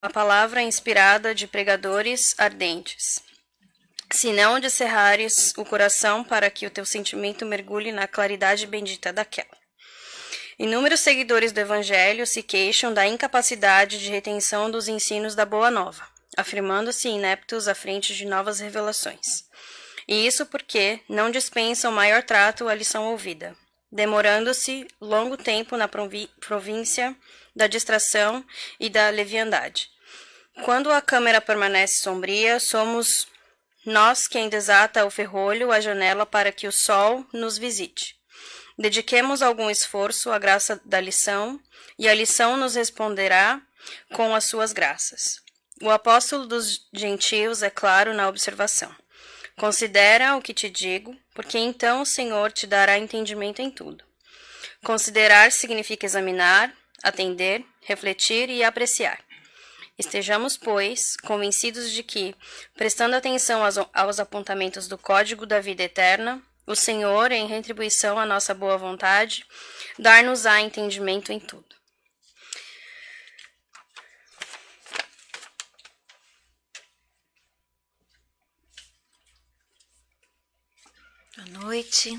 a palavra inspirada de pregadores ardentes. Se não descerrares o coração para que o teu sentimento mergulhe na claridade bendita daquela. Inúmeros seguidores do Evangelho se queixam da incapacidade de retenção dos ensinos da Boa Nova, afirmando-se ineptos à frente de novas revelações. E isso porque não dispensam maior trato à lição ouvida, demorando-se longo tempo na província da distração e da leviandade. Quando a câmera permanece sombria, somos nós quem desata o ferrolho, a janela para que o sol nos visite. Dediquemos algum esforço à graça da lição, e a lição nos responderá com as suas graças. O apóstolo dos gentios é claro na observação. Considera o que te digo, porque então o Senhor te dará entendimento em tudo. Considerar significa examinar, atender, refletir e apreciar. Estejamos, pois, convencidos de que, prestando atenção aos, aos apontamentos do Código da Vida Eterna, o Senhor, em retribuição à nossa boa vontade, dar-nos-á entendimento em tudo. Boa noite.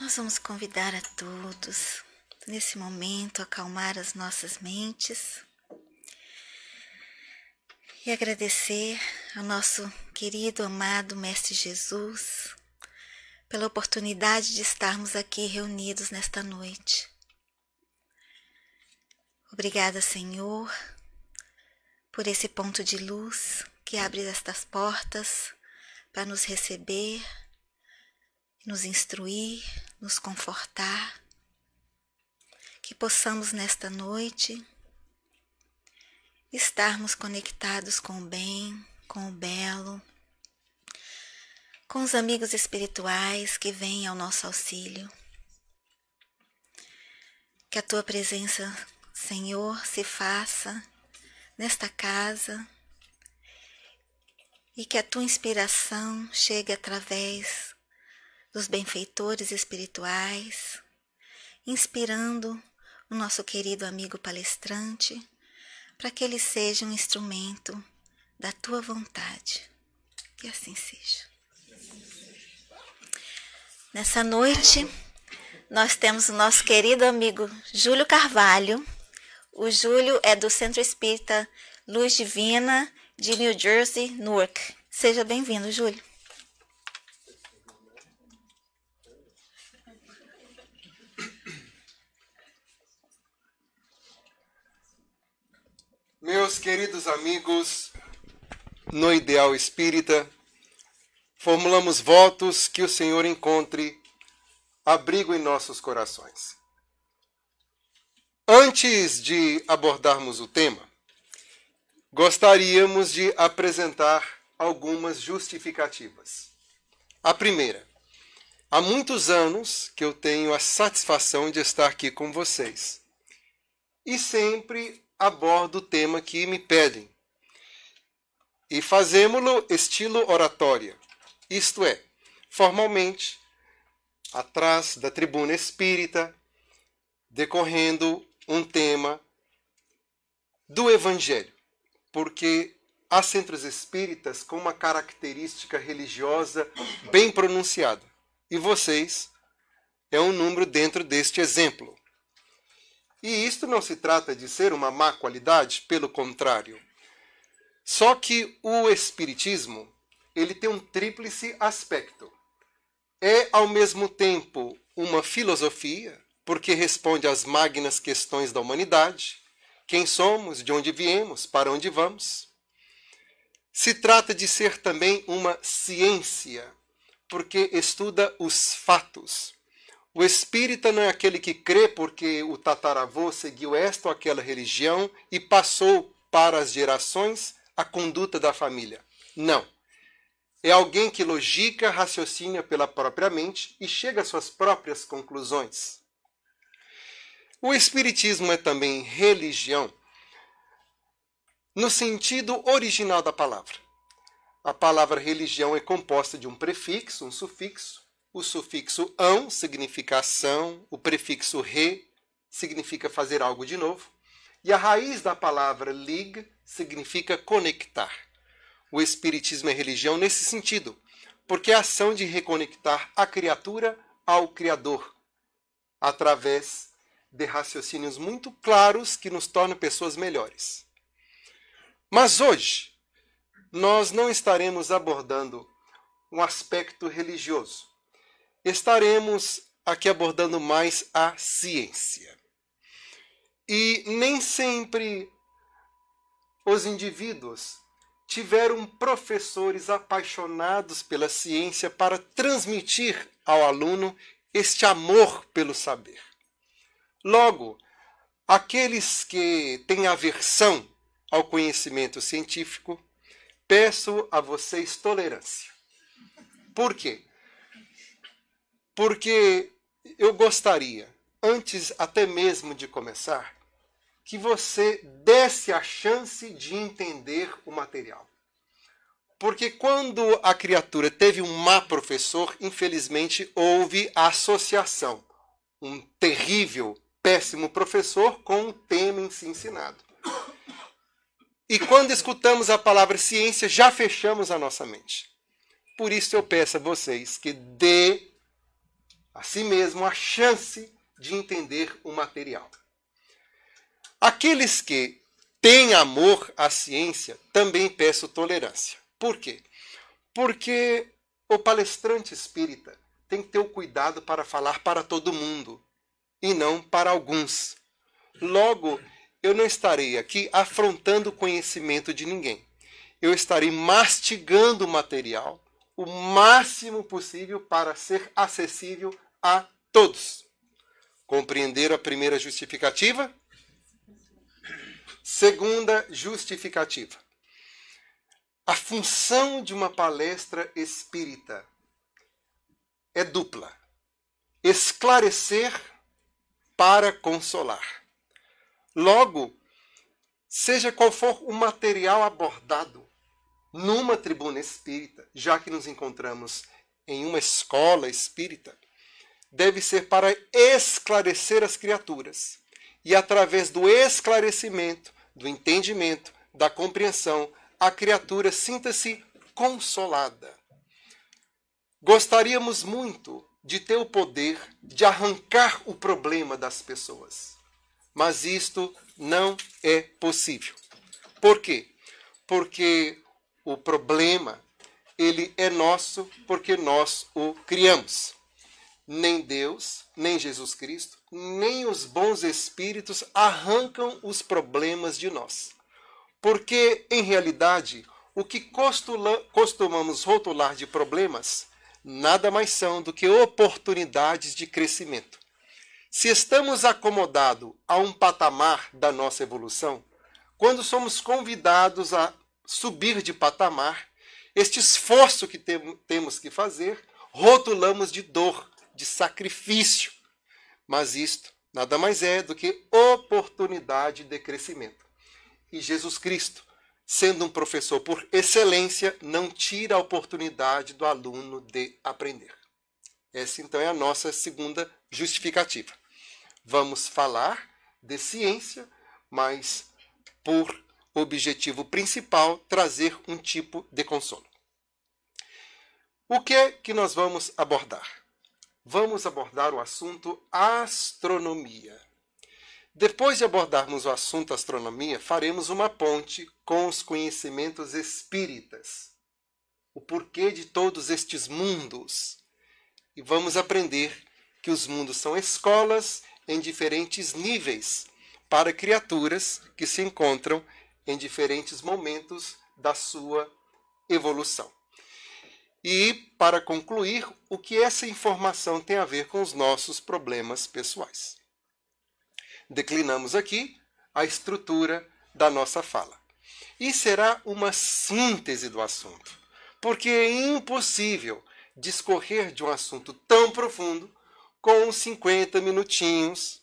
Nós vamos convidar a todos nesse momento acalmar as nossas mentes e agradecer ao nosso querido, amado Mestre Jesus pela oportunidade de estarmos aqui reunidos nesta noite. Obrigada, Senhor, por esse ponto de luz que abre estas portas para nos receber, nos instruir, nos confortar que possamos nesta noite estarmos conectados com o bem, com o belo, com os amigos espirituais que vêm ao nosso auxílio. Que a tua presença, Senhor, se faça nesta casa e que a tua inspiração chegue através dos benfeitores espirituais, inspirando o nosso querido amigo palestrante, para que ele seja um instrumento da tua vontade. Que assim seja. Nessa noite, nós temos o nosso querido amigo Júlio Carvalho. O Júlio é do Centro Espírita Luz Divina de New Jersey, Newark. Seja bem-vindo, Júlio. Meus queridos amigos, no ideal espírita, formulamos votos que o Senhor encontre abrigo em nossos corações. Antes de abordarmos o tema, gostaríamos de apresentar algumas justificativas. A primeira, há muitos anos que eu tenho a satisfação de estar aqui com vocês. E sempre abordo o tema que me pedem. E fazemos-lo estilo oratória, isto é, formalmente, atrás da tribuna espírita, decorrendo um tema do Evangelho, porque há centros espíritas com uma característica religiosa bem pronunciada, e vocês é um número dentro deste exemplo. E isto não se trata de ser uma má qualidade, pelo contrário. Só que o espiritismo, ele tem um tríplice aspecto. É ao mesmo tempo uma filosofia, porque responde às magnas questões da humanidade, quem somos, de onde viemos, para onde vamos. Se trata de ser também uma ciência, porque estuda os fatos, o espírita não é aquele que crê porque o tataravô seguiu esta ou aquela religião e passou para as gerações a conduta da família. Não. É alguém que logica, raciocina pela própria mente e chega às suas próprias conclusões. O Espiritismo é também religião no sentido original da palavra. A palavra religião é composta de um prefixo, um sufixo, o sufixo ão significa ação, o prefixo re significa fazer algo de novo, e a raiz da palavra lig significa conectar. O espiritismo é religião nesse sentido, porque é a ação de reconectar a criatura ao criador através de raciocínios muito claros que nos tornam pessoas melhores. Mas hoje nós não estaremos abordando um aspecto religioso estaremos aqui abordando mais a ciência. E nem sempre os indivíduos tiveram professores apaixonados pela ciência para transmitir ao aluno este amor pelo saber. Logo, aqueles que têm aversão ao conhecimento científico, peço a vocês tolerância. Por quê? porque eu gostaria, antes até mesmo de começar, que você desse a chance de entender o material. Porque quando a criatura teve um má professor, infelizmente houve a associação. Um terrível, péssimo professor com um tema em si ensinado. E quando escutamos a palavra ciência, já fechamos a nossa mente. Por isso eu peço a vocês que dê a si mesmo a chance de entender o material. Aqueles que têm amor à ciência também peço tolerância. Por quê? Porque o palestrante espírita tem que ter o cuidado para falar para todo mundo e não para alguns. Logo, eu não estarei aqui afrontando o conhecimento de ninguém. Eu estarei mastigando o material o máximo possível para ser acessível a todos. Compreenderam a primeira justificativa? Segunda justificativa. A função de uma palestra espírita é dupla: esclarecer para consolar. Logo, seja qual for o material abordado numa tribuna espírita, já que nos encontramos em uma escola espírita, deve ser para esclarecer as criaturas, e através do esclarecimento, do entendimento, da compreensão, a criatura sinta-se consolada. Gostaríamos muito de ter o poder de arrancar o problema das pessoas, mas isto não é possível. Por quê? Porque o problema ele é nosso porque nós o criamos nem Deus, nem Jesus Cristo, nem os bons espíritos arrancam os problemas de nós. Porque, em realidade, o que costula, costumamos rotular de problemas nada mais são do que oportunidades de crescimento. Se estamos acomodados a um patamar da nossa evolução, quando somos convidados a subir de patamar, este esforço que temos que fazer, rotulamos de dor, de sacrifício. Mas isto nada mais é do que oportunidade de crescimento. E Jesus Cristo, sendo um professor por excelência, não tira a oportunidade do aluno de aprender. Essa então é a nossa segunda justificativa. Vamos falar de ciência, mas por objetivo principal trazer um tipo de consolo. O que é que nós vamos abordar? vamos abordar o assunto astronomia. Depois de abordarmos o assunto astronomia, faremos uma ponte com os conhecimentos espíritas. O porquê de todos estes mundos. E vamos aprender que os mundos são escolas em diferentes níveis para criaturas que se encontram em diferentes momentos da sua evolução. E, para concluir, o que essa informação tem a ver com os nossos problemas pessoais. Declinamos aqui a estrutura da nossa fala. E será uma síntese do assunto, porque é impossível discorrer de um assunto tão profundo com 50 minutinhos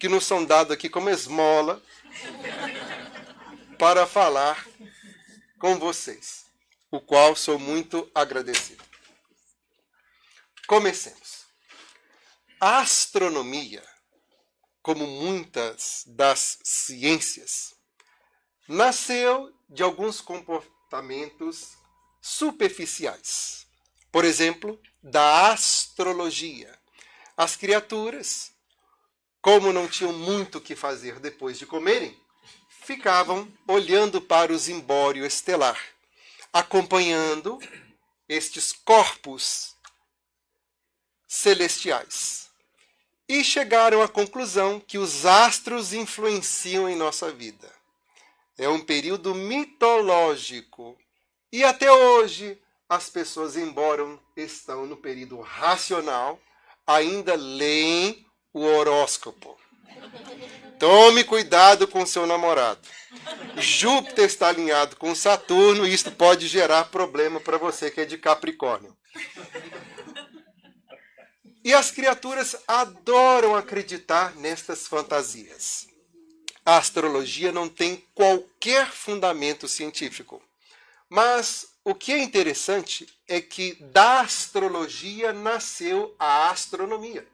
que nos são dados aqui como esmola para falar com vocês o qual sou muito agradecido. Comecemos. A astronomia, como muitas das ciências, nasceu de alguns comportamentos superficiais. Por exemplo, da astrologia. As criaturas, como não tinham muito o que fazer depois de comerem, ficavam olhando para o zimbório estelar acompanhando estes corpos celestiais. E chegaram à conclusão que os astros influenciam em nossa vida. É um período mitológico. E até hoje, as pessoas, embora estão no período racional, ainda leem o horóscopo. Tome cuidado com seu namorado. Júpiter está alinhado com Saturno e isso pode gerar problema para você que é de Capricórnio. E as criaturas adoram acreditar nestas fantasias. A astrologia não tem qualquer fundamento científico. Mas o que é interessante é que da astrologia nasceu a astronomia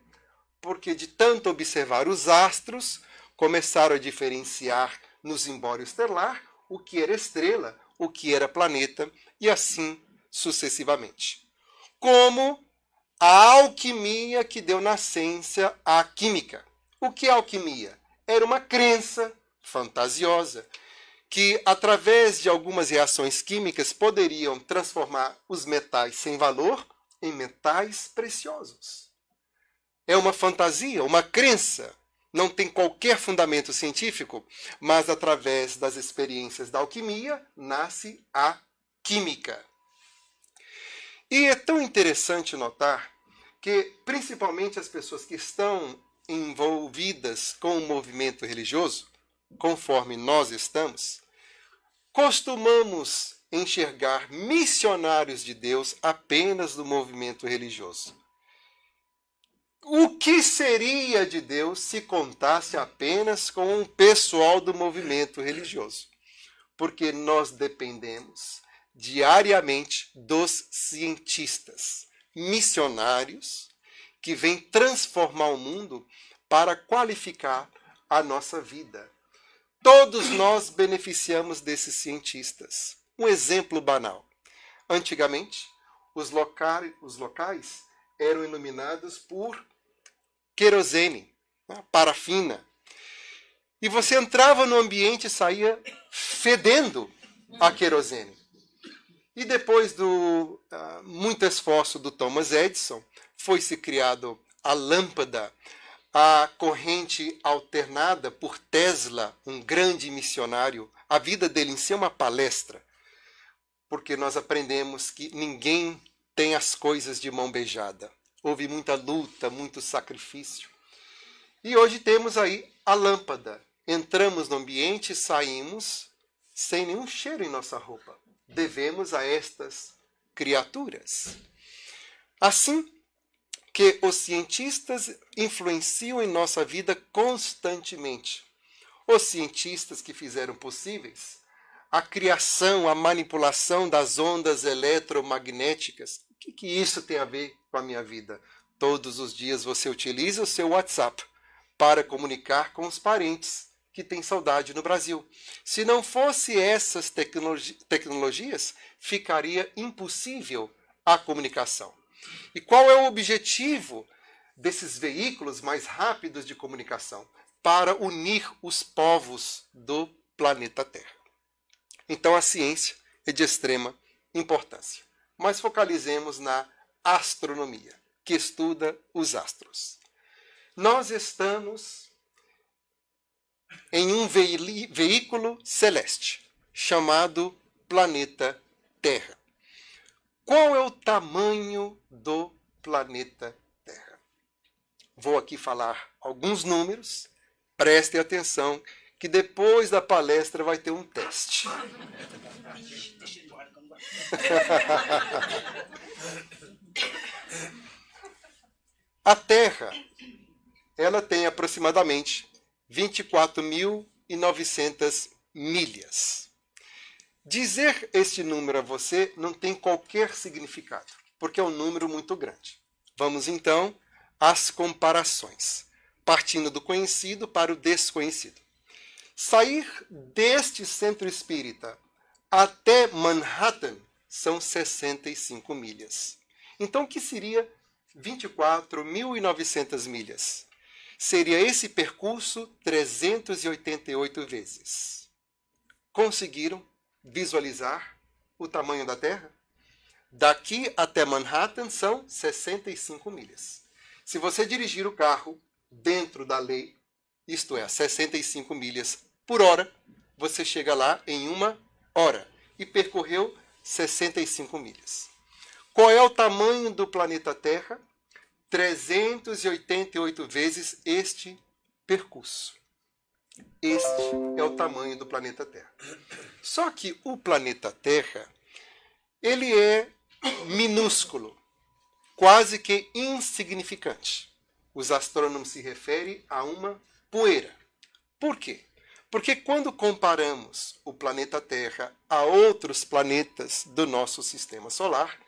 porque de tanto observar os astros, começaram a diferenciar no embório estelar o que era estrela, o que era planeta e assim sucessivamente. Como a alquimia que deu nascença à química. O que é alquimia? Era uma crença fantasiosa que, através de algumas reações químicas, poderiam transformar os metais sem valor em metais preciosos é uma fantasia, uma crença. Não tem qualquer fundamento científico, mas através das experiências da alquimia nasce a química. E é tão interessante notar que, principalmente as pessoas que estão envolvidas com o movimento religioso, conforme nós estamos, costumamos enxergar missionários de Deus apenas do movimento religioso. O que seria de Deus se contasse apenas com o pessoal do movimento religioso? Porque nós dependemos diariamente dos cientistas, missionários, que vêm transformar o mundo para qualificar a nossa vida. Todos nós beneficiamos desses cientistas. Um exemplo banal. Antigamente, os, locais, os locais eram iluminados por querosene, né, parafina. E você entrava no ambiente e saía fedendo a querosene. E depois do uh, muito esforço do Thomas Edison, foi-se criado a lâmpada, a corrente alternada por Tesla, um grande missionário. A vida dele em si é uma palestra, porque nós aprendemos que ninguém tem as coisas de mão beijada. Houve muita luta, muito sacrifício. E hoje temos aí a lâmpada. Entramos no ambiente e saímos sem nenhum cheiro em nossa roupa. Devemos a estas criaturas. Assim que os cientistas influenciam em nossa vida constantemente. Os cientistas que fizeram possíveis a criação, a manipulação das ondas eletromagnéticas, que, que isso tem a ver com a minha vida? Todos os dias você utiliza o seu WhatsApp para comunicar com os parentes que têm saudade no Brasil. Se não fosse essas tecnologi tecnologias, ficaria impossível a comunicação. E qual é o objetivo desses veículos mais rápidos de comunicação? Para unir os povos do planeta Terra. Então a ciência é de extrema importância mas focalizemos na astronomia, que estuda os astros. Nós estamos em um veículo celeste chamado planeta Terra. Qual é o tamanho do planeta Terra? Vou aqui falar alguns números, prestem atenção, que depois da palestra vai ter um teste. a Terra, ela tem aproximadamente 24.900 milhas. Dizer este número a você não tem qualquer significado, porque é um número muito grande. Vamos então às comparações, partindo do conhecido para o desconhecido. Sair deste centro espírita até Manhattan são 65 milhas. Então, o que seria 24.900 milhas? Seria esse percurso 388 vezes. Conseguiram visualizar o tamanho da Terra? Daqui até Manhattan são 65 milhas. Se você dirigir o carro dentro da lei, isto é, 65 milhas por hora, você chega lá em uma hora e percorreu 65 milhas. Qual é o tamanho do planeta Terra? 388 vezes este percurso. Este é o tamanho do planeta Terra. Só que o planeta Terra, ele é minúsculo, quase que insignificante. Os astrônomos se referem a uma poeira. Por quê? Porque quando comparamos o planeta Terra a outros planetas do nosso sistema solar,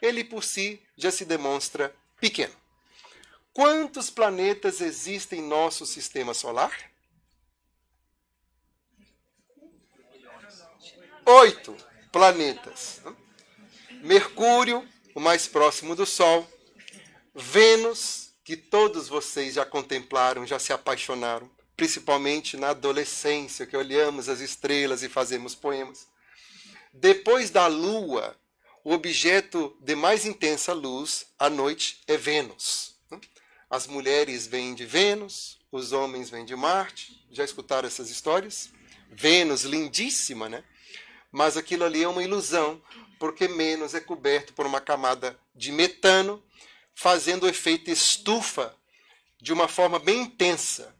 ele por si já se demonstra pequeno. Quantos planetas existem em nosso sistema solar? Oito planetas. Mercúrio, o mais próximo do Sol. Vênus, que todos vocês já contemplaram, já se apaixonaram principalmente na adolescência, que olhamos as estrelas e fazemos poemas. Depois da Lua, o objeto de mais intensa luz à noite é Vênus. Né? As mulheres vêm de Vênus, os homens vêm de Marte. Já escutaram essas histórias? Vênus, lindíssima, né? Mas aquilo ali é uma ilusão, porque Vênus é coberto por uma camada de metano, fazendo o efeito estufa de uma forma bem intensa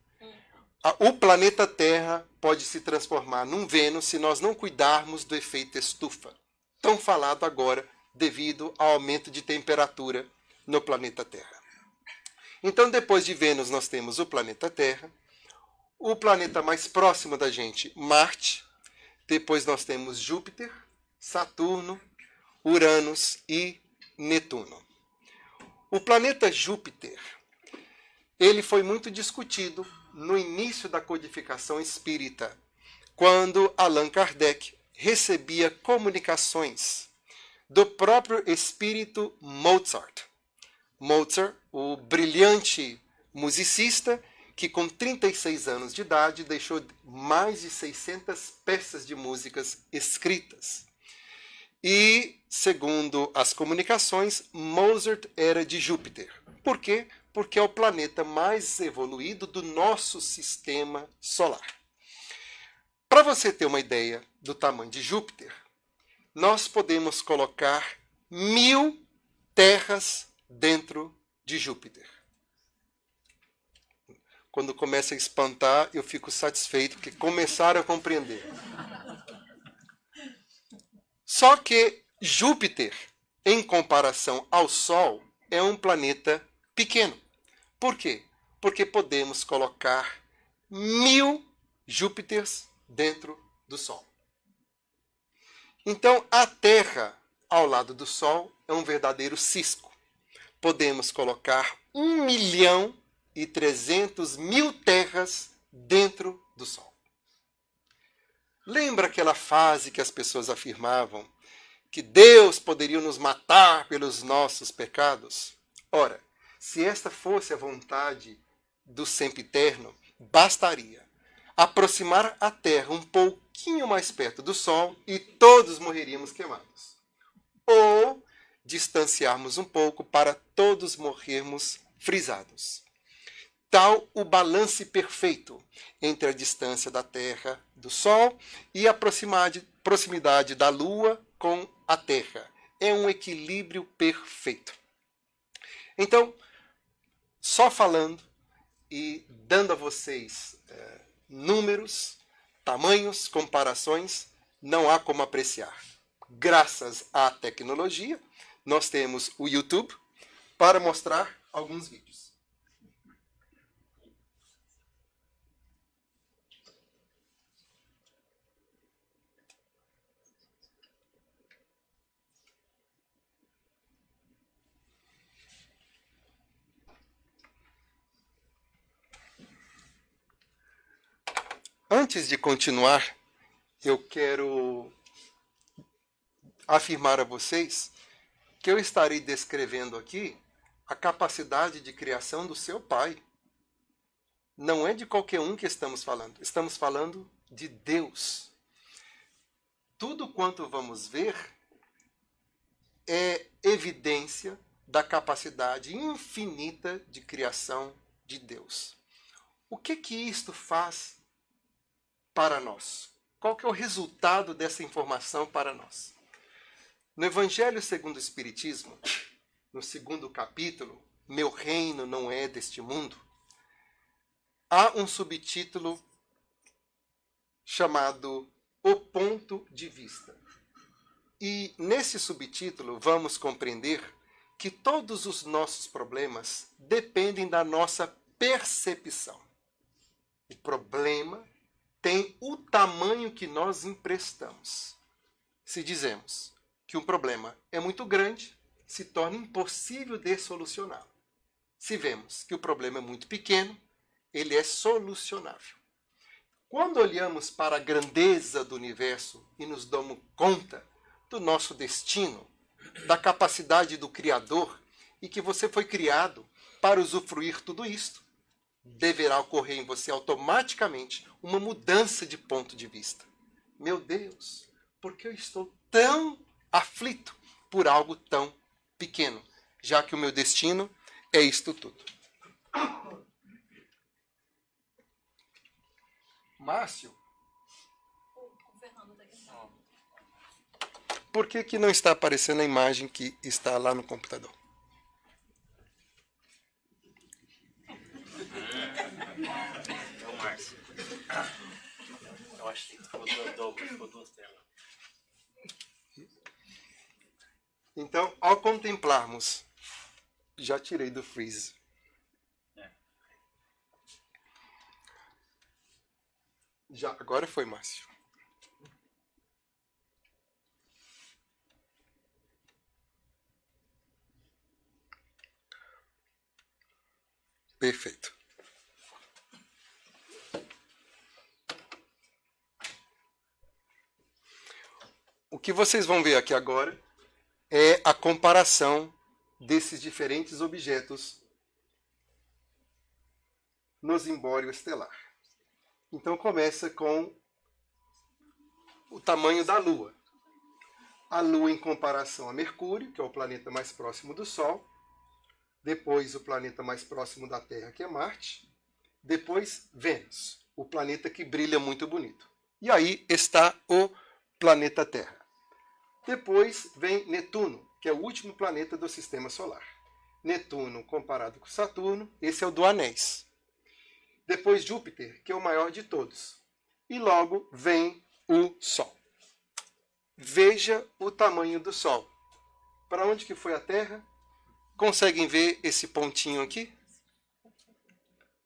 o planeta Terra pode se transformar num Vênus se nós não cuidarmos do efeito estufa, tão falado agora devido ao aumento de temperatura no planeta Terra. Então, depois de Vênus, nós temos o planeta Terra, o planeta mais próximo da gente, Marte, depois nós temos Júpiter, Saturno, Uranus e Netuno. O planeta Júpiter, ele foi muito discutido no início da codificação espírita, quando Allan Kardec recebia comunicações do próprio espírito Mozart. Mozart, o brilhante musicista que com 36 anos de idade deixou mais de 600 peças de músicas escritas. E, segundo as comunicações, Mozart era de Júpiter. Por quê? porque é o planeta mais evoluído do nosso sistema solar. Para você ter uma ideia do tamanho de Júpiter, nós podemos colocar mil terras dentro de Júpiter. Quando começa a espantar, eu fico satisfeito, porque começaram a compreender. Só que Júpiter, em comparação ao Sol, é um planeta pequeno. Por quê? Porque podemos colocar mil Júpiters dentro do Sol. Então, a Terra ao lado do Sol é um verdadeiro cisco. Podemos colocar 1 milhão e 300 mil terras dentro do Sol. Lembra aquela fase que as pessoas afirmavam que Deus poderia nos matar pelos nossos pecados? Ora, se esta fosse a vontade do sempiterno, bastaria aproximar a Terra um pouquinho mais perto do Sol e todos morreríamos queimados. Ou distanciarmos um pouco para todos morrermos frisados. Tal o balance perfeito entre a distância da Terra do Sol e a proximidade da Lua com a Terra. É um equilíbrio perfeito. Então, só falando e dando a vocês é, números, tamanhos, comparações, não há como apreciar. Graças à tecnologia, nós temos o YouTube para mostrar alguns vídeos. Antes de continuar, eu quero afirmar a vocês que eu estarei descrevendo aqui a capacidade de criação do seu pai. Não é de qualquer um que estamos falando, estamos falando de Deus. Tudo quanto vamos ver é evidência da capacidade infinita de criação de Deus. O que que isto faz para nós? Qual que é o resultado dessa informação para nós? No Evangelho segundo o Espiritismo, no segundo capítulo, Meu Reino Não É Deste Mundo, há um subtítulo chamado O Ponto de Vista. E nesse subtítulo vamos compreender que todos os nossos problemas dependem da nossa percepção. O problema tem o tamanho que nós emprestamos. Se dizemos que um problema é muito grande, se torna impossível de solucionar. Se vemos que o problema é muito pequeno, ele é solucionável. Quando olhamos para a grandeza do universo e nos damos conta do nosso destino, da capacidade do Criador e que você foi criado para usufruir tudo isto, deverá ocorrer em você automaticamente uma mudança de ponto de vista. Meu Deus, por que eu estou tão aflito por algo tão pequeno, já que o meu destino é isto tudo? Márcio? Por que, que não está aparecendo a imagem que está lá no computador? Então, ao contemplarmos, já tirei do freeze. Já, agora foi, Márcio. Perfeito. o que vocês vão ver aqui agora é a comparação desses diferentes objetos no zimbório estelar. Então começa com o tamanho da Lua. A Lua em comparação a Mercúrio, que é o planeta mais próximo do Sol, depois o planeta mais próximo da Terra, que é Marte, depois Vênus, o planeta que brilha muito bonito. E aí está o planeta Terra. Depois vem Netuno, que é o último planeta do sistema solar. Netuno comparado com Saturno, esse é o do Anéis. Depois Júpiter, que é o maior de todos. E logo vem o Sol. Veja o tamanho do Sol. Para onde que foi a Terra? Conseguem ver esse pontinho aqui?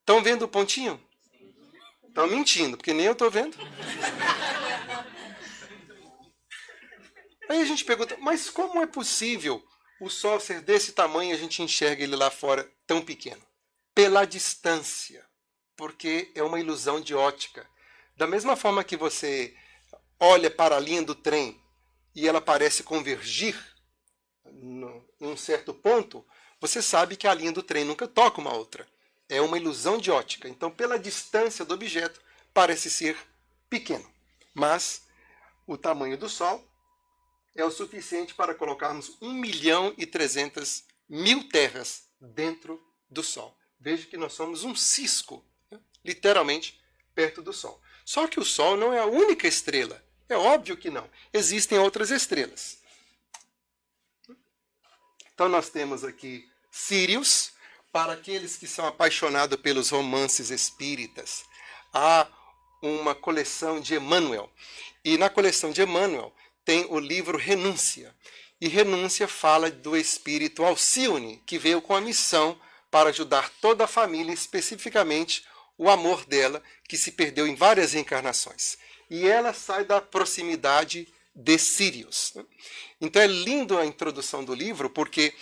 Estão vendo o pontinho? Estão mentindo, porque nem eu estou vendo. Aí a gente pergunta, mas como é possível o Sol ser desse tamanho e a gente enxerga ele lá fora tão pequeno? Pela distância, porque é uma ilusão de ótica. Da mesma forma que você olha para a linha do trem e ela parece convergir em um certo ponto, você sabe que a linha do trem nunca toca uma outra. É uma ilusão de ótica. Então, pela distância do objeto, parece ser pequeno. Mas o tamanho do Sol é o suficiente para colocarmos 1 milhão e 300 mil terras dentro do Sol. Veja que nós somos um cisco, né? literalmente, perto do Sol. Só que o Sol não é a única estrela. É óbvio que não. Existem outras estrelas. Então nós temos aqui Sirius, para aqueles que são apaixonados pelos romances espíritas. Há uma coleção de Emmanuel. E na coleção de Emmanuel, tem o livro Renúncia. E Renúncia fala do espírito Alcione, que veio com a missão para ajudar toda a família, especificamente o amor dela, que se perdeu em várias reencarnações. E ela sai da proximidade de Sirius. Então é lindo a introdução do livro, porque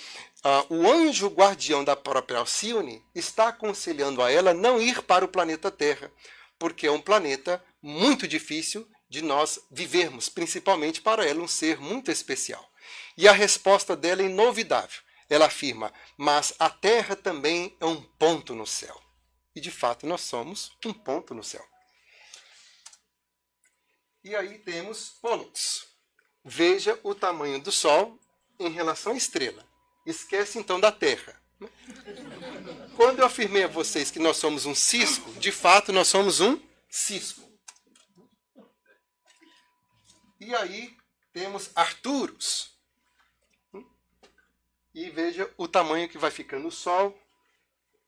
uh, o anjo guardião da própria Alcione está aconselhando a ela não ir para o planeta Terra, porque é um planeta muito difícil de nós vivermos, principalmente para ela, um ser muito especial. E a resposta dela é inovidável. Ela afirma: Mas a terra também é um ponto no céu. E de fato nós somos um ponto no céu. E aí temos Pônix. Veja o tamanho do Sol em relação à estrela. Esquece então da Terra. Quando eu afirmei a vocês que nós somos um cisco, de fato nós somos um cisco. E aí temos Arturos. Hum? E veja o tamanho que vai ficando o Sol.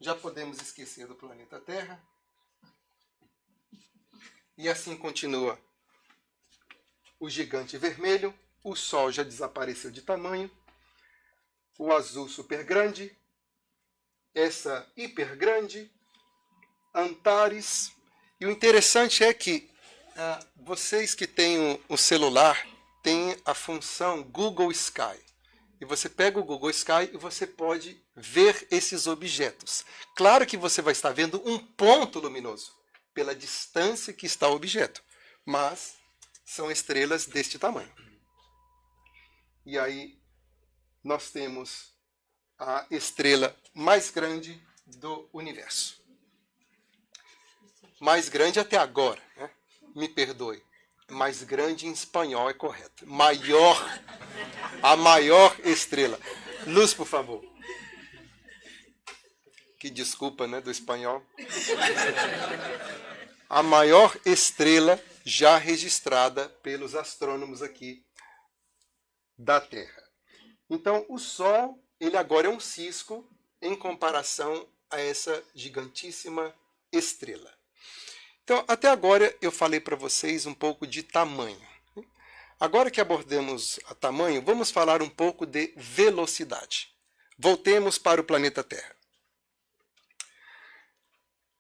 Já podemos esquecer do planeta Terra. E assim continua o gigante vermelho. O Sol já desapareceu de tamanho. O azul super grande. Essa hiper grande. Antares. E o interessante é que ah, vocês que têm o, o celular têm a função Google Sky. E você pega o Google Sky e você pode ver esses objetos. Claro que você vai estar vendo um ponto luminoso pela distância que está o objeto, mas são estrelas deste tamanho. E aí nós temos a estrela mais grande do universo. Mais grande até agora. Né? me perdoe, mas grande em espanhol é correto. Maior, a maior estrela. Luz, por favor. Que desculpa, né, do espanhol. A maior estrela já registrada pelos astrônomos aqui da Terra. Então, o Sol, ele agora é um cisco em comparação a essa gigantíssima estrela. Então, até agora eu falei para vocês um pouco de tamanho. Né? Agora que abordamos a tamanho, vamos falar um pouco de velocidade. Voltemos para o planeta Terra.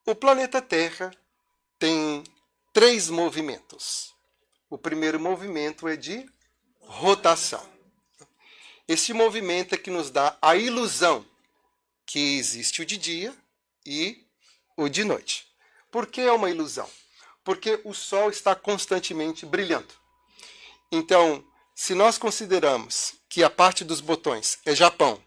O planeta Terra tem três movimentos. O primeiro movimento é de rotação. Esse movimento é que nos dá a ilusão que existe o de dia e o de noite. Por que é uma ilusão? Porque o Sol está constantemente brilhando. Então, se nós consideramos que a parte dos botões é Japão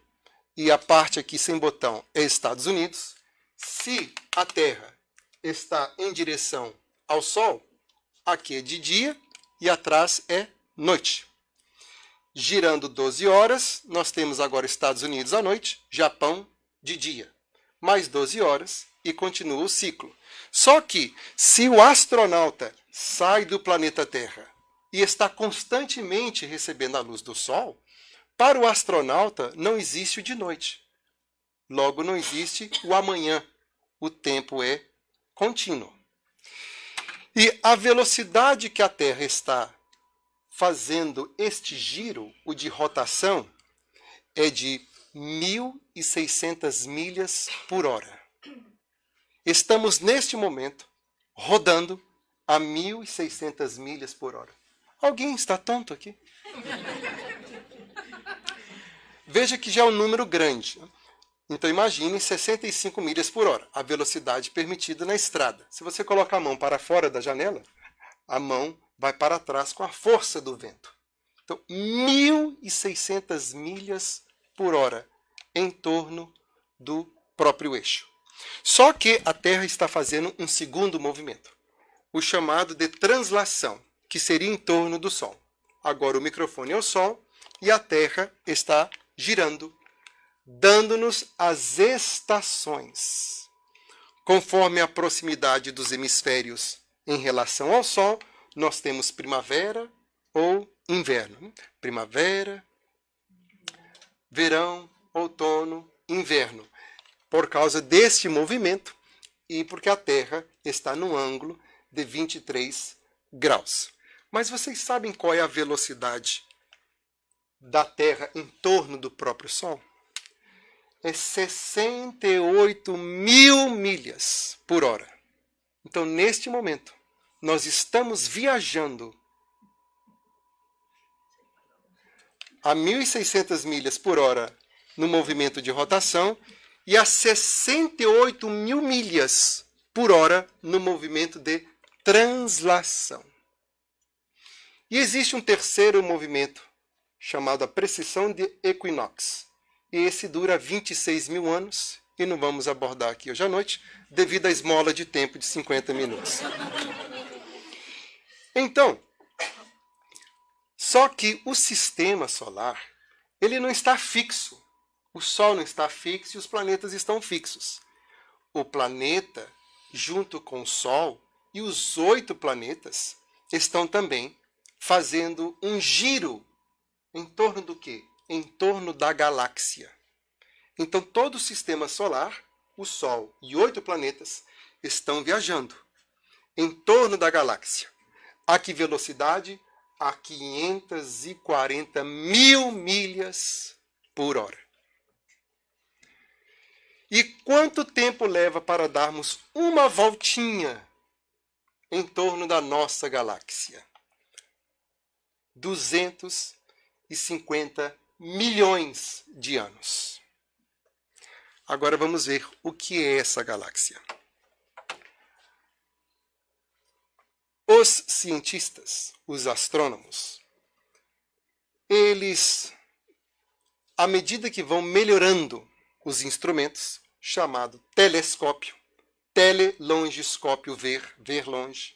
e a parte aqui sem botão é Estados Unidos, se a Terra está em direção ao Sol, aqui é de dia e atrás é noite. Girando 12 horas, nós temos agora Estados Unidos à noite, Japão de dia. Mais 12 horas e continua o ciclo. Só que, se o astronauta sai do planeta Terra e está constantemente recebendo a luz do Sol, para o astronauta não existe o de noite. Logo, não existe o amanhã. O tempo é contínuo. E a velocidade que a Terra está fazendo este giro, o de rotação, é de 1.600 milhas por hora. Estamos neste momento rodando a 1.600 milhas por hora. Alguém está tonto aqui? Veja que já é um número grande. Então imagine 65 milhas por hora, a velocidade permitida na estrada. Se você colocar a mão para fora da janela, a mão vai para trás com a força do vento. Então, 1.600 milhas por hora em torno do próprio eixo. Só que a Terra está fazendo um segundo movimento, o chamado de translação, que seria em torno do Sol. Agora o microfone é o Sol e a Terra está girando, dando-nos as estações. Conforme a proximidade dos hemisférios em relação ao Sol, nós temos primavera ou inverno. Primavera, verão, outono, inverno por causa deste movimento e porque a Terra está no ângulo de 23 graus. Mas vocês sabem qual é a velocidade da Terra em torno do próprio Sol? É 68 mil milhas por hora. Então, neste momento, nós estamos viajando a 1.600 milhas por hora no movimento de rotação e a 68 mil milhas por hora no movimento de translação. E existe um terceiro movimento, chamado a precessão de equinox. E esse dura 26 mil anos, e não vamos abordar aqui hoje à noite, devido à esmola de tempo de 50 minutos. Então, só que o sistema solar, ele não está fixo. O Sol não está fixo e os planetas estão fixos. O planeta, junto com o Sol e os oito planetas, estão também fazendo um giro em torno do quê? Em torno da galáxia. Então, todo o sistema solar, o Sol e oito planetas estão viajando em torno da galáxia. A que velocidade? A 540 mil milhas por hora. E quanto tempo leva para darmos uma voltinha em torno da nossa galáxia? 250 milhões de anos. Agora vamos ver o que é essa galáxia. Os cientistas, os astrônomos, eles, à medida que vão melhorando os instrumentos, chamado telescópio, telelongiscópio ver, ver longe,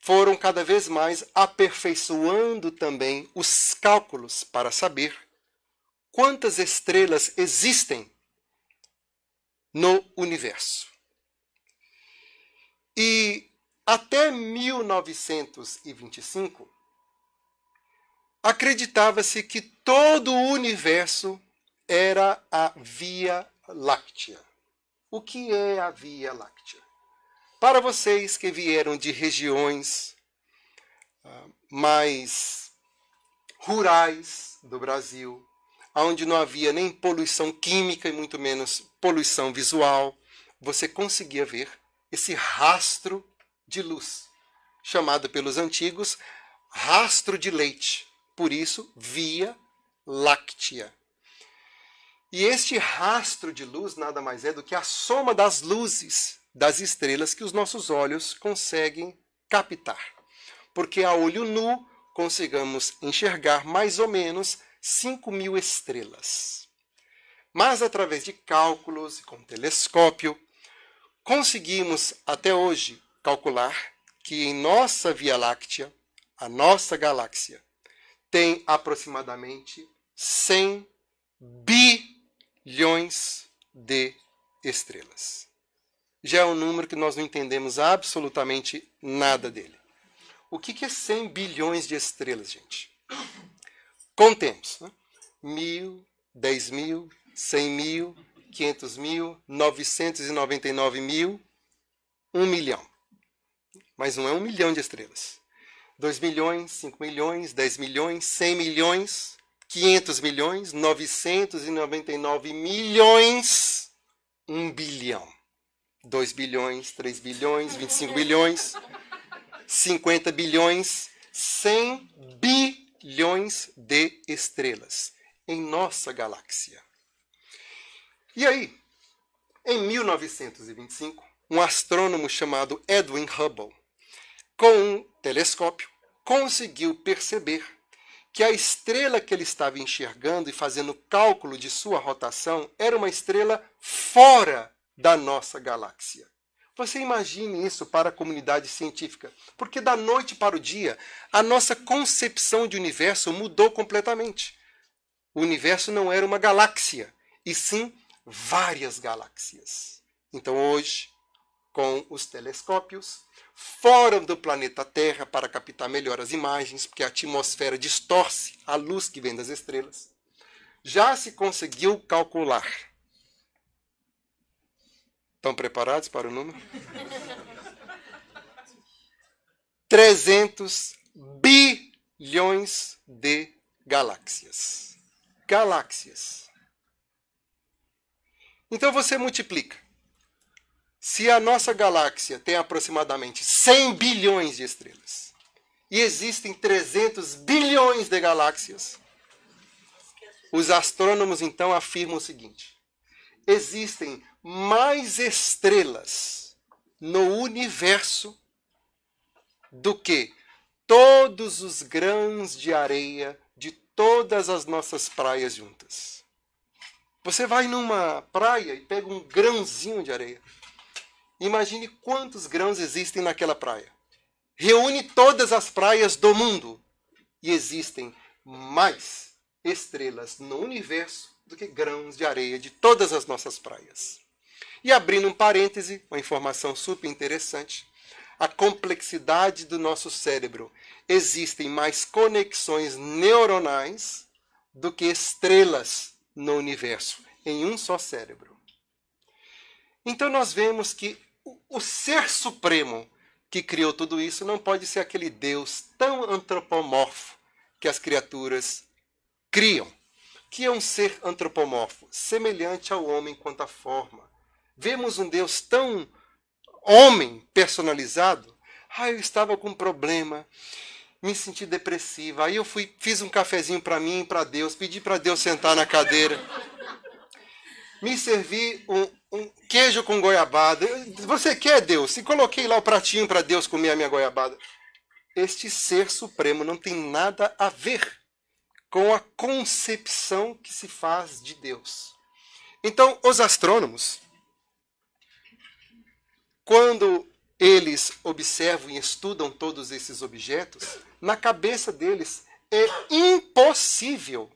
foram cada vez mais aperfeiçoando também os cálculos para saber quantas estrelas existem no universo. E até 1925, acreditava-se que todo o universo era a Via Láctea. O que é a Via Láctea? Para vocês que vieram de regiões ah, mais rurais do Brasil, onde não havia nem poluição química e muito menos poluição visual, você conseguia ver esse rastro de luz, chamado pelos antigos rastro de leite. Por isso, Via Láctea. E este rastro de luz nada mais é do que a soma das luzes das estrelas que os nossos olhos conseguem captar. Porque a olho nu consigamos enxergar mais ou menos 5 mil estrelas. Mas através de cálculos e com telescópio, conseguimos até hoje calcular que em nossa Via Láctea, a nossa galáxia, tem aproximadamente 100 bilhões bilhões de estrelas. Já é um número que nós não entendemos absolutamente nada dele. O que, que é 100 bilhões de estrelas, gente? Contemos. Né? Mil, dez mil, cem mil, quinhentos mil, novecentos e noventa e nove mil, um milhão. Mas não é um milhão de estrelas. 2 milhões, 5 milhões, 10 milhões, 100 milhões, 500 milhões, 999 milhões, 1 bilhão. 2 bilhões, 3 bilhões, 25 bilhões, 50 bilhões, 100 bilhões de estrelas em nossa galáxia. E aí, em 1925, um astrônomo chamado Edwin Hubble, com um telescópio, conseguiu perceber que a estrela que ele estava enxergando e fazendo cálculo de sua rotação era uma estrela fora da nossa galáxia. Você imagine isso para a comunidade científica, porque da noite para o dia, a nossa concepção de universo mudou completamente. O universo não era uma galáxia, e sim várias galáxias. Então hoje, com os telescópios, fora do planeta Terra para captar melhor as imagens, porque a atmosfera distorce a luz que vem das estrelas, já se conseguiu calcular. Estão preparados para o número? 300 bilhões de galáxias. Galáxias. Então você multiplica se a nossa galáxia tem aproximadamente 100 bilhões de estrelas e existem 300 bilhões de galáxias, os astrônomos então afirmam o seguinte: existem mais estrelas no universo do que todos os grãos de areia de todas as nossas praias juntas. Você vai numa praia e pega um grãozinho de areia. Imagine quantos grãos existem naquela praia. Reúne todas as praias do mundo e existem mais estrelas no universo do que grãos de areia de todas as nossas praias. E abrindo um parêntese, uma informação super interessante, a complexidade do nosso cérebro. Existem mais conexões neuronais do que estrelas no universo, em um só cérebro. Então nós vemos que o ser supremo que criou tudo isso não pode ser aquele Deus tão antropomorfo que as criaturas criam, que é um ser antropomorfo, semelhante ao homem quanto à forma. Vemos um Deus tão homem personalizado. Ah, eu estava com um problema, me senti depressiva. Aí eu fui, fiz um cafezinho para mim e para Deus, pedi para Deus sentar na cadeira me servir um, um queijo com goiabada. Você quer, Deus? Se coloquei lá o pratinho para Deus comer a minha goiabada. Este ser supremo não tem nada a ver com a concepção que se faz de Deus. Então, os astrônomos, quando eles observam e estudam todos esses objetos, na cabeça deles é impossível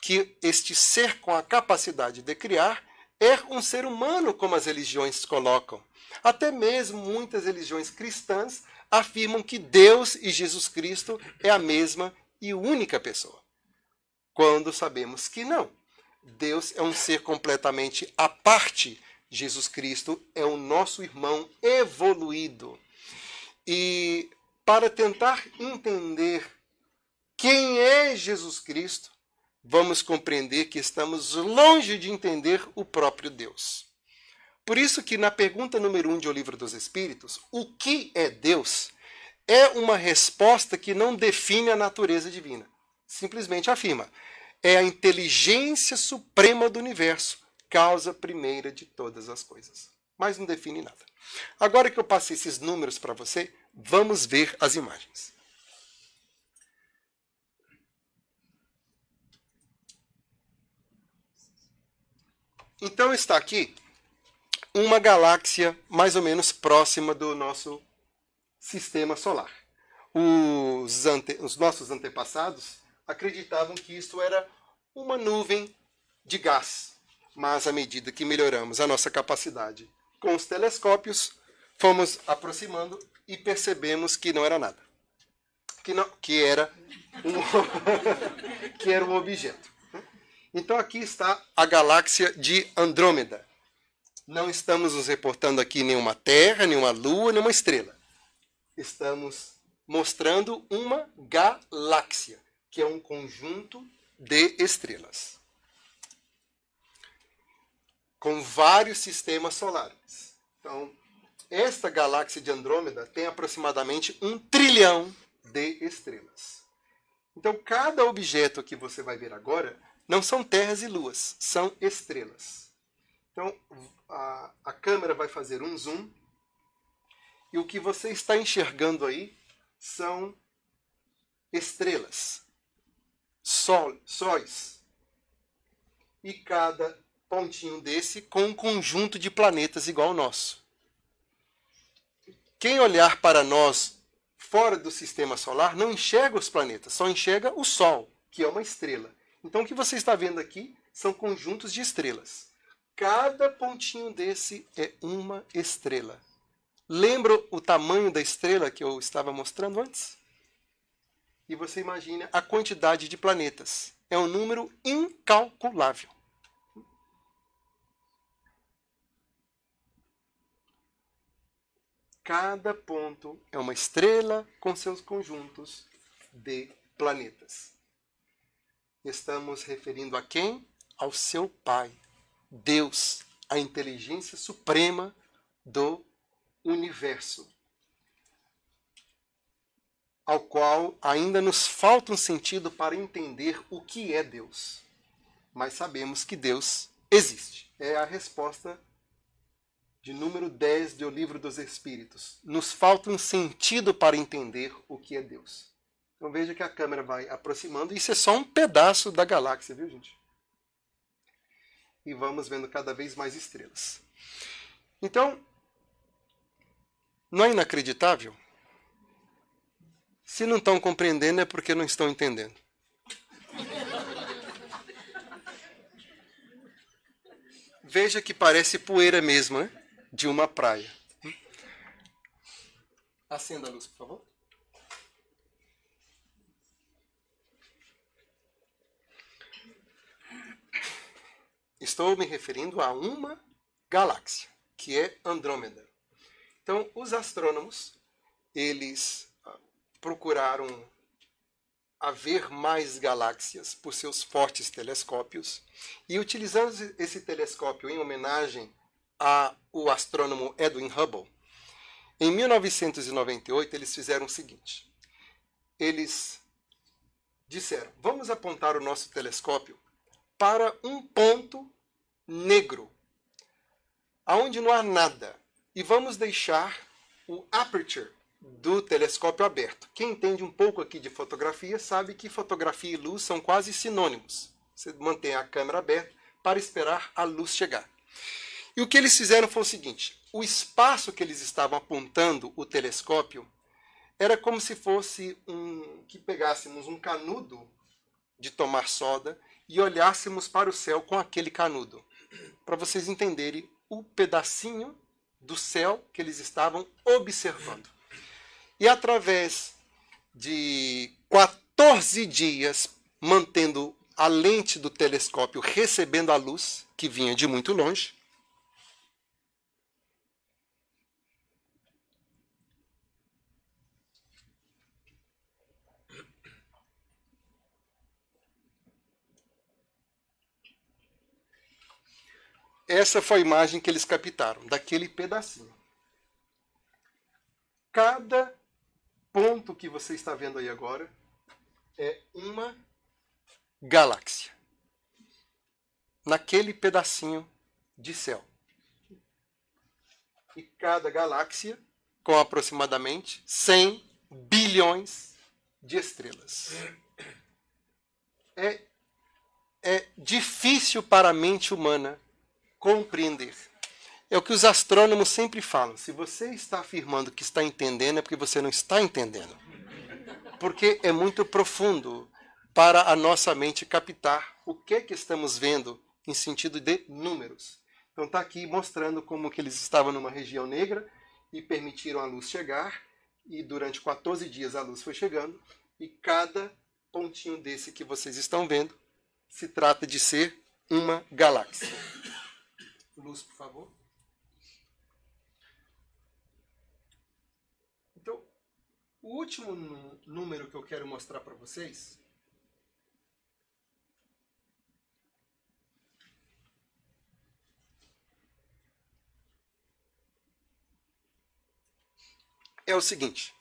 que este ser com a capacidade de criar é um ser humano, como as religiões colocam. Até mesmo muitas religiões cristãs afirmam que Deus e Jesus Cristo é a mesma e única pessoa. Quando sabemos que não. Deus é um ser completamente à parte. Jesus Cristo é o nosso irmão evoluído. E para tentar entender quem é Jesus Cristo, vamos compreender que estamos longe de entender o próprio Deus. Por isso que na pergunta número 1 um de O Livro dos Espíritos, o que é Deus? É uma resposta que não define a natureza divina. Simplesmente afirma: é a inteligência suprema do universo, causa primeira de todas as coisas. Mas não define nada. Agora que eu passei esses números para você, vamos ver as imagens. Então está aqui uma galáxia mais ou menos próxima do nosso sistema solar. Os, ante... Os nossos antepassados acreditavam que isso era uma nuvem de gás, mas à medida que melhoramos a nossa capacidade com os telescópios, fomos aproximando e percebemos que não era nada. Que, não, que, era, um, que era um objeto. Então aqui está a galáxia de Andrômeda. Não estamos nos reportando aqui nenhuma Terra, nenhuma Lua, nenhuma estrela. Estamos mostrando uma galáxia, que é um conjunto de estrelas com vários sistemas solares. Então, esta galáxia de Andrômeda tem aproximadamente um trilhão de estrelas. Então, cada objeto que você vai ver agora não são terras e luas, são estrelas. Então a, a câmera vai fazer um zoom e o que você está enxergando aí são estrelas, sol, sóis. E cada pontinho desse com um conjunto de planetas igual ao nosso. Quem olhar para nós fora do sistema solar não enxerga os planetas, só enxerga o Sol, que é uma estrela. Então o que você está vendo aqui são conjuntos de estrelas. Cada pontinho desse é uma estrela. Lembra o tamanho da estrela que eu estava mostrando antes? E você imagina a quantidade de planetas. É um número incalculável. Cada ponto é uma estrela com seus conjuntos de planetas estamos referindo a quem? Ao seu Pai, Deus, a inteligência suprema do universo, ao qual ainda nos falta um sentido para entender o que é Deus. Mas sabemos que Deus existe. É a resposta de número 10 do Livro dos Espíritos. Nos falta um sentido para entender o que é Deus. Então veja que a câmera vai aproximando. Isso é só um pedaço da galáxia, viu, gente? E vamos vendo cada vez mais estrelas. Então, não é inacreditável? Se não estão compreendendo, é porque não estão entendendo. Veja que parece poeira mesmo, né? de uma praia. Acenda a luz, por favor. estou me referindo a uma galáxia, que é Andrômeda. Então, os astrônomos, eles ah, procuraram haver mais galáxias por seus fortes telescópios e utilizando esse telescópio em homenagem ao astrônomo Edwin Hubble, em 1998 eles fizeram o seguinte. Eles disseram: "Vamos apontar o nosso telescópio para um ponto negro, aonde não há nada, e vamos deixar o aperture do telescópio aberto. Quem entende um pouco aqui de fotografia sabe que fotografia e luz são quase sinônimos. Você mantém a câmera aberta para esperar a luz chegar. E o que eles fizeram foi o seguinte: o espaço que eles estavam apontando o telescópio era como se fosse um que pegássemos um canudo de tomar soda e olhássemos para o céu com aquele canudo para vocês entenderem o pedacinho do céu que eles estavam observando. E através de 14 dias mantendo a lente do telescópio recebendo a luz que vinha de muito longe, Essa foi a imagem que eles captaram, daquele pedacinho. Cada ponto que você está vendo aí agora é uma galáxia. Naquele pedacinho de céu. E cada galáxia com aproximadamente 100 bilhões de estrelas. É, é difícil para a mente humana compreender. É o que os astrônomos sempre falam. Se você está afirmando que está entendendo, é porque você não está entendendo. Porque é muito profundo para a nossa mente captar o que é que estamos vendo em sentido de números. Então está aqui mostrando como que eles estavam numa região negra e permitiram a luz chegar e durante 14 dias a luz foi chegando e cada pontinho desse que vocês estão vendo se trata de ser uma galáxia. Luz, por favor. Então, o último número que eu quero mostrar para vocês é o seguinte.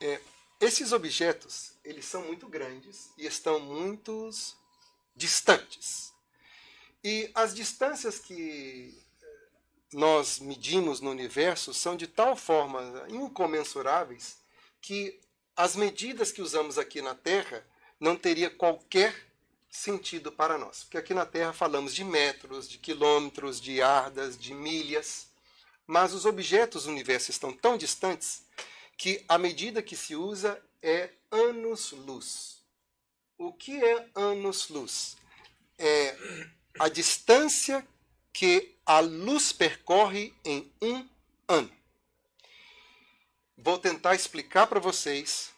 É, esses objetos, eles são muito grandes e estão muito distantes. E as distâncias que eh, nós medimos no universo são de tal forma incomensuráveis que as medidas que usamos aqui na Terra não teria qualquer sentido para nós. Porque aqui na Terra falamos de metros, de quilômetros, de yardas, de milhas, mas os objetos do universo estão tão distantes que a medida que se usa é anos-luz. O que é anos-luz? É a distância que a luz percorre em um ano. Vou tentar explicar para vocês,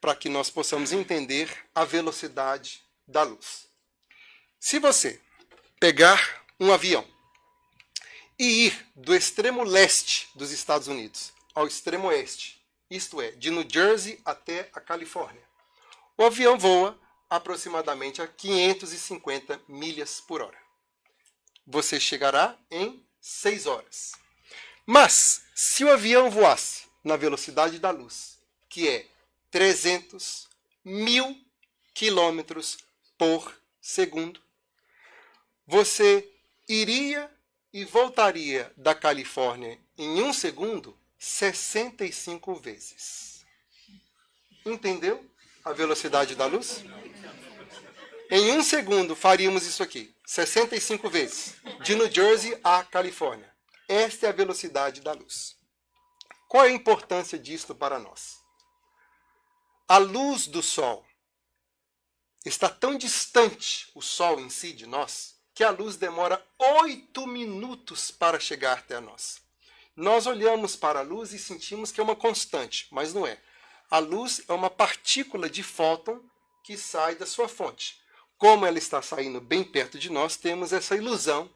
para que nós possamos entender a velocidade da luz. Se você pegar um avião e ir do extremo leste dos Estados Unidos ao extremo oeste, isto é, de New Jersey até a Califórnia, o avião voa aproximadamente a 550 milhas por hora. Você chegará em 6 horas. Mas, se o avião voasse na velocidade da luz, que é 300 mil quilômetros por segundo, você iria e voltaria da Califórnia em um segundo 65 vezes. Entendeu a velocidade da luz? Em um segundo faríamos isso aqui, 65 vezes, de New Jersey à Califórnia. Esta é a velocidade da luz. Qual é a importância disto para nós? A luz do Sol está tão distante, o Sol em si, de nós, que a luz demora oito minutos para chegar até nós. Nós olhamos para a luz e sentimos que é uma constante, mas não é. A luz é uma partícula de fóton que sai da sua fonte como ela está saindo bem perto de nós, temos essa ilusão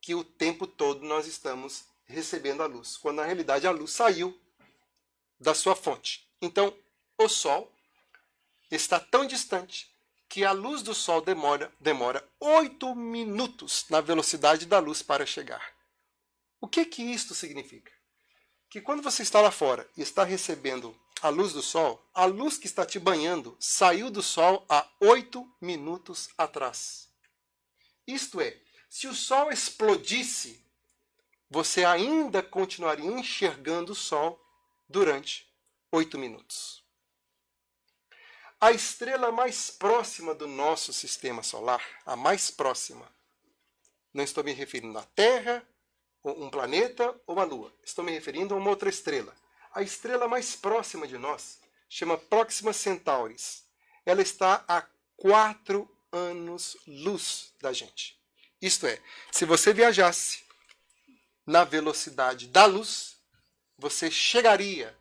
que o tempo todo nós estamos recebendo a luz, quando na realidade a luz saiu da sua fonte. Então, o Sol está tão distante que a luz do Sol demora, demora 8 minutos na velocidade da luz para chegar. O que que isto significa? Que quando você está lá fora e está recebendo a luz do sol, a luz que está te banhando saiu do sol há oito minutos atrás. Isto é, se o sol explodisse, você ainda continuaria enxergando o sol durante oito minutos. A estrela mais próxima do nosso sistema solar, a mais próxima, não estou me referindo à Terra, um planeta ou à Lua, estou me referindo a uma outra estrela a estrela mais próxima de nós chama Próxima Centauris. Ela está a 4 anos-luz da gente. Isto é, se você viajasse na velocidade da luz, você chegaria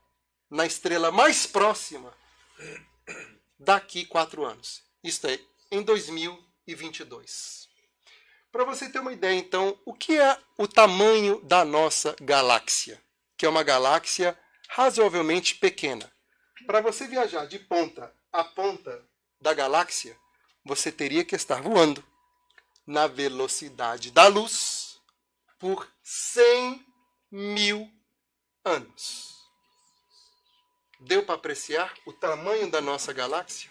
na estrela mais próxima daqui quatro anos. Isto é, em 2022. Para você ter uma ideia, então, o que é o tamanho da nossa galáxia? Que é uma galáxia razoavelmente pequena. Para você viajar de ponta a ponta da galáxia, você teria que estar voando na velocidade da luz por 100 mil anos. Deu para apreciar o tamanho da nossa galáxia?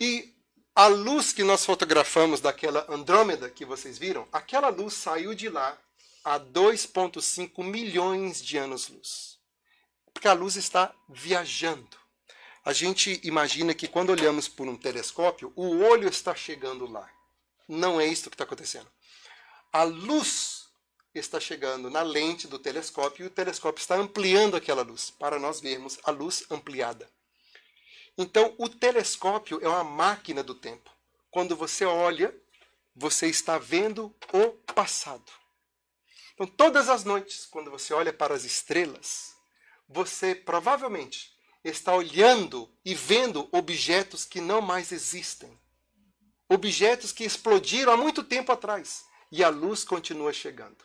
E a luz que nós fotografamos daquela Andrômeda que vocês viram, aquela luz saiu de lá a 2,5 milhões de anos-luz. Porque a luz está viajando. A gente imagina que quando olhamos por um telescópio, o olho está chegando lá. Não é isso que está acontecendo. A luz está chegando na lente do telescópio e o telescópio está ampliando aquela luz para nós vermos a luz ampliada. Então, o telescópio é uma máquina do tempo. Quando você olha, você está vendo o passado. Então, todas as noites, quando você olha para as estrelas, você provavelmente está olhando e vendo objetos que não mais existem. Objetos que explodiram há muito tempo atrás e a luz continua chegando.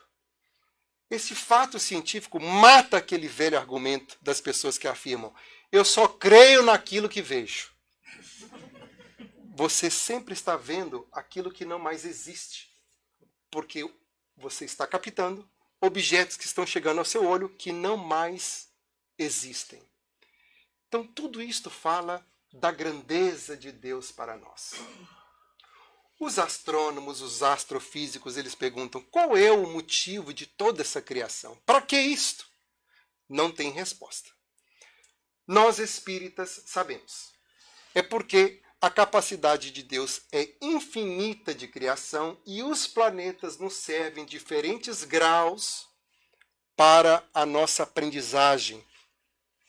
Esse fato científico mata aquele velho argumento das pessoas que afirmam: eu só creio naquilo que vejo. Você sempre está vendo aquilo que não mais existe. Porque você está captando objetos que estão chegando ao seu olho que não mais existem. Então, tudo isto fala da grandeza de Deus para nós. Os astrônomos, os astrofísicos, eles perguntam qual é o motivo de toda essa criação? Para que isto? Não tem resposta. Nós espíritas sabemos. É porque a capacidade de Deus é infinita de criação e os planetas nos servem diferentes graus para a nossa aprendizagem,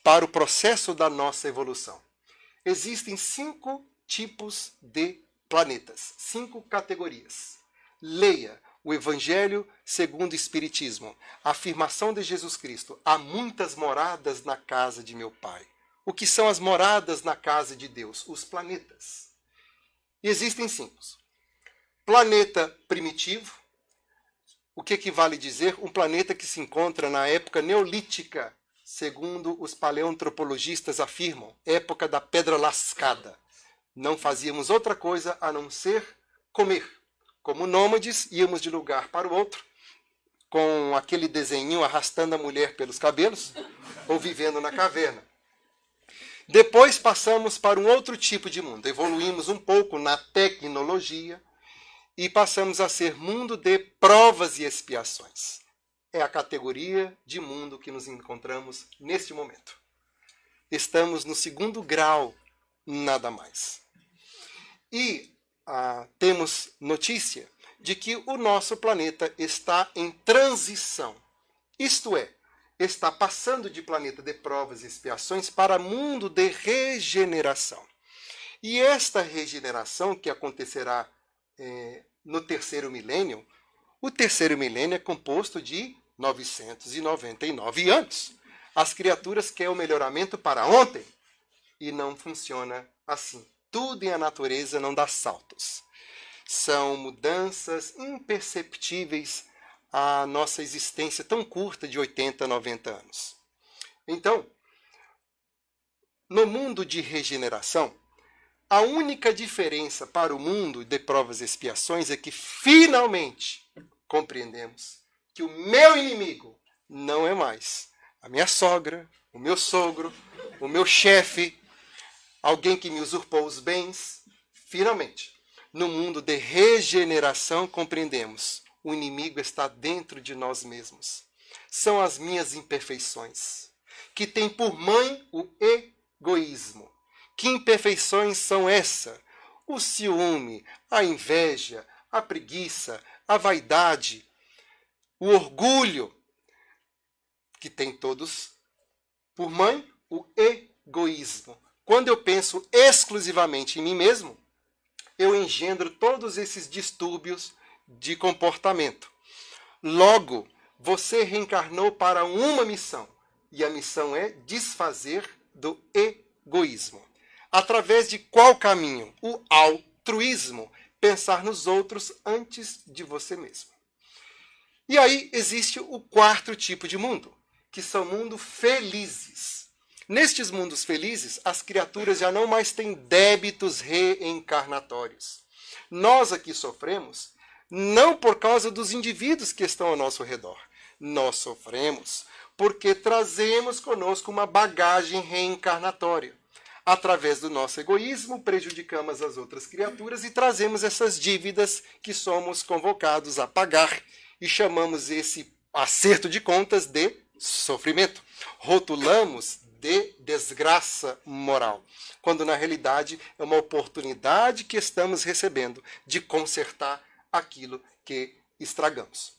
para o processo da nossa evolução. Existem cinco tipos de planetas, cinco categorias. Leia o Evangelho segundo o Espiritismo, a afirmação de Jesus Cristo: há muitas moradas na casa de meu Pai o que são as moradas na casa de Deus, os planetas. E existem cinco. Planeta primitivo, o que equivale dizer um planeta que se encontra na época neolítica, segundo os paleontropologistas afirmam, época da pedra lascada. Não fazíamos outra coisa a não ser comer. Como nômades, íamos de lugar para o outro, com aquele desenho arrastando a mulher pelos cabelos, ou vivendo na caverna. Depois passamos para um outro tipo de mundo, evoluímos um pouco na tecnologia e passamos a ser mundo de provas e expiações. É a categoria de mundo que nos encontramos neste momento. Estamos no segundo grau, nada mais. E ah, temos notícia de que o nosso planeta está em transição. Isto é, está passando de planeta de provas e expiações para mundo de regeneração. E esta regeneração que acontecerá é, no terceiro milênio, o terceiro milênio é composto de 999 anos. As criaturas querem o melhoramento para ontem e não funciona assim. Tudo em a natureza não dá saltos. São mudanças imperceptíveis a nossa existência tão curta de 80, 90 anos. Então, no mundo de regeneração, a única diferença para o mundo de provas e expiações é que finalmente compreendemos que o meu inimigo não é mais a minha sogra, o meu sogro, o meu chefe, alguém que me usurpou os bens. Finalmente, no mundo de regeneração, compreendemos o inimigo está dentro de nós mesmos. São as minhas imperfeições, que têm por mãe o egoísmo. Que imperfeições são essa? O ciúme, a inveja, a preguiça, a vaidade, o orgulho, que tem todos por mãe o egoísmo. Quando eu penso exclusivamente em mim mesmo, eu engendro todos esses distúrbios de comportamento. Logo, você reencarnou para uma missão, e a missão é desfazer do egoísmo. Através de qual caminho? O altruísmo, pensar nos outros antes de você mesmo. E aí existe o quarto tipo de mundo, que são mundos felizes. Nestes mundos felizes, as criaturas já não mais têm débitos reencarnatórios. Nós aqui sofremos não por causa dos indivíduos que estão ao nosso redor. Nós sofremos porque trazemos conosco uma bagagem reencarnatória. Através do nosso egoísmo, prejudicamos as outras criaturas e trazemos essas dívidas que somos convocados a pagar e chamamos esse acerto de contas de sofrimento. Rotulamos de desgraça moral, quando na realidade é uma oportunidade que estamos recebendo de consertar aquilo que estragamos.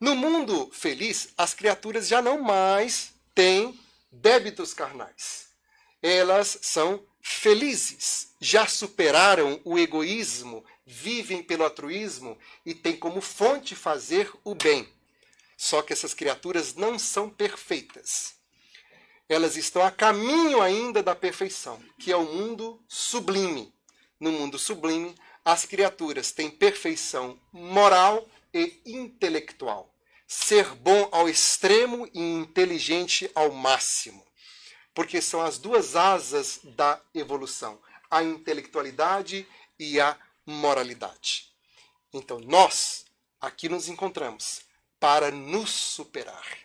No mundo feliz, as criaturas já não mais têm débitos carnais. Elas são felizes, já superaram o egoísmo, vivem pelo altruísmo e têm como fonte fazer o bem. Só que essas criaturas não são perfeitas. Elas estão a caminho ainda da perfeição, que é o mundo sublime. No mundo sublime, as criaturas têm perfeição moral e intelectual. Ser bom ao extremo e inteligente ao máximo. Porque são as duas asas da evolução: a intelectualidade e a moralidade. Então, nós aqui nos encontramos para nos superar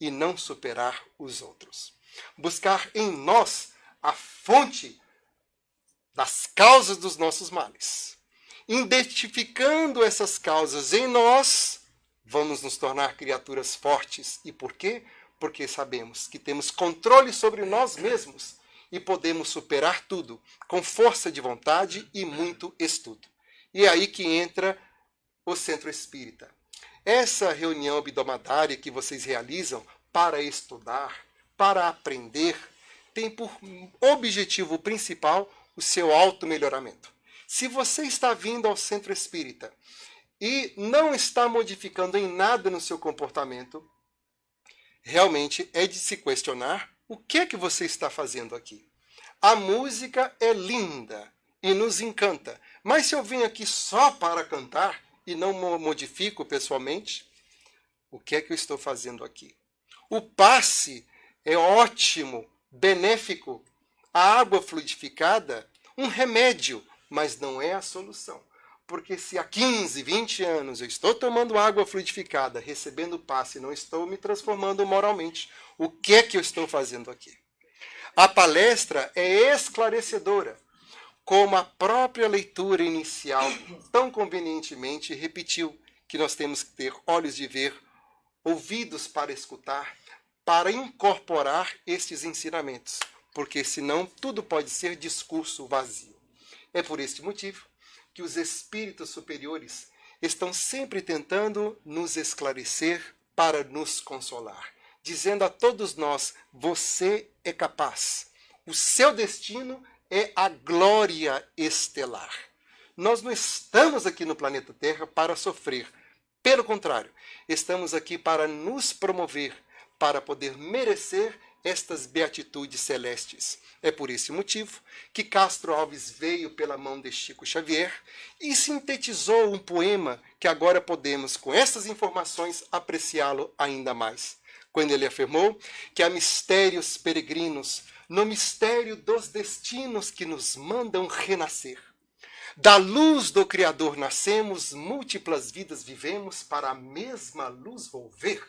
e não superar os outros. Buscar em nós a fonte das causas dos nossos males identificando essas causas em nós, vamos nos tornar criaturas fortes. E por quê? Porque sabemos que temos controle sobre nós mesmos e podemos superar tudo com força de vontade e muito estudo. E é aí que entra o Centro Espírita. Essa reunião bidomadária que vocês realizam para estudar, para aprender, tem por objetivo principal o seu auto-melhoramento. Se você está vindo ao centro espírita e não está modificando em nada no seu comportamento, realmente é de se questionar o que é que você está fazendo aqui. A música é linda e nos encanta, mas se eu vim aqui só para cantar e não modifico pessoalmente, o que é que eu estou fazendo aqui? O passe é ótimo, benéfico. A água fluidificada, um remédio mas não é a solução. Porque se há 15, 20 anos eu estou tomando água fluidificada, recebendo passe, não estou me transformando moralmente, o que é que eu estou fazendo aqui? A palestra é esclarecedora, como a própria leitura inicial tão convenientemente repetiu que nós temos que ter olhos de ver, ouvidos para escutar, para incorporar estes ensinamentos, porque senão tudo pode ser discurso vazio. É por este motivo que os espíritos superiores estão sempre tentando nos esclarecer para nos consolar, dizendo a todos nós: você é capaz. O seu destino é a glória estelar. Nós não estamos aqui no planeta Terra para sofrer. Pelo contrário, estamos aqui para nos promover, para poder merecer estas beatitudes celestes. É por esse motivo que Castro Alves veio pela mão de Chico Xavier e sintetizou um poema que agora podemos, com essas informações, apreciá-lo ainda mais. Quando ele afirmou que há mistérios peregrinos no mistério dos destinos que nos mandam renascer. Da luz do Criador nascemos, múltiplas vidas vivemos para a mesma luz volver.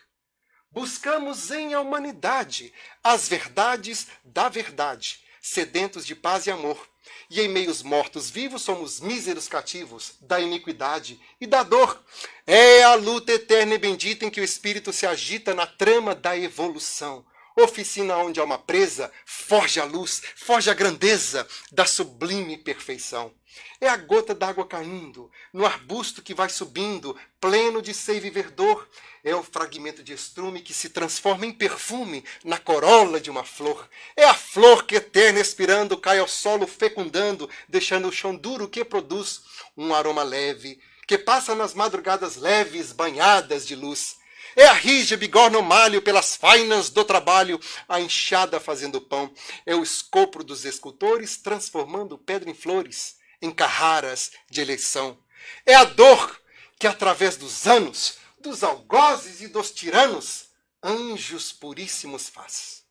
Buscamos em a humanidade as verdades da verdade, sedentos de paz e amor. E em meios mortos vivos somos míseros cativos da iniquidade e da dor. É a luta eterna e bendita em que o espírito se agita na trama da evolução. Oficina onde há uma presa, forge a luz, forge a grandeza da sublime perfeição. É a gota d'água caindo, no arbusto que vai subindo, pleno de seiva e verdor. É o fragmento de estrume que se transforma em perfume na corola de uma flor. É a flor que, eterna expirando, cai ao solo fecundando, deixando o chão duro que produz um aroma leve, que passa nas madrugadas leves, banhadas de luz. É a rija bigorna o malho pelas fainas do trabalho, a enxada fazendo pão. É o escopro dos escultores transformando pedra em flores, em carraras de eleição. É a dor que, através dos anos, dos algozes e dos tiranos, anjos puríssimos faz.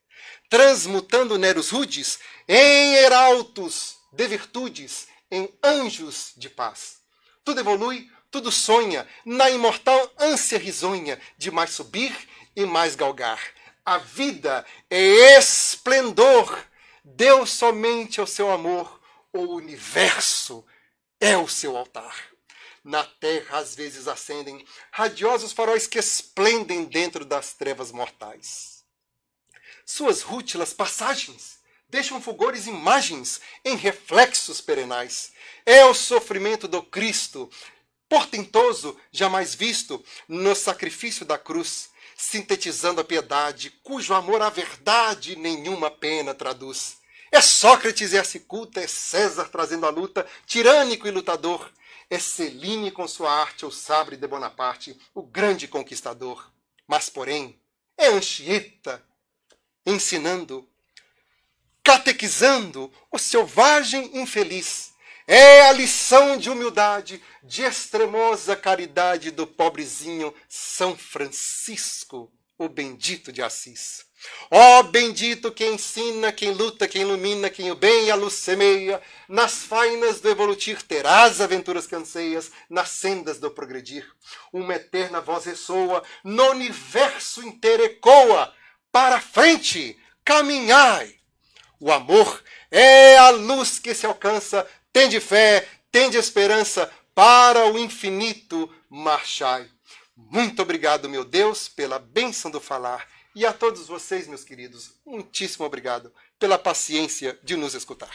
Transmutando neros rudes em heraldos de virtudes, em anjos de paz. Tudo evolui tudo sonha, na imortal ânsia risonha de mais subir e mais galgar. A vida é esplendor, Deus somente ao é seu amor, o universo é o seu altar. Na terra às vezes acendem radiosos faróis que esplendem dentro das trevas mortais. Suas rútilas passagens deixam fulgores imagens em reflexos perenais. É o sofrimento do Cristo portentoso jamais visto no sacrifício da cruz, sintetizando a piedade, cujo amor à verdade nenhuma pena traduz. É Sócrates e a Ciculta, é César trazendo a luta, tirânico e lutador. É Celine com sua arte, o sabre de Bonaparte, o grande conquistador. Mas, porém, é Anchieta ensinando, catequizando o selvagem infeliz é a lição de humildade, de extremosa caridade do pobrezinho São Francisco, o bendito de Assis. Ó oh, bendito quem ensina, quem luta, quem ilumina, quem o bem e a luz semeia, nas fainas do evolutir terás aventuras canseias, nas sendas do progredir. Uma eterna voz ressoa, no universo inteiro ecoa, para frente, caminhai. O amor é a luz que se alcança Tende fé, tende esperança, para o infinito marchai. Muito obrigado, meu Deus, pela bênção do falar. E a todos vocês, meus queridos, muitíssimo obrigado pela paciência de nos escutar.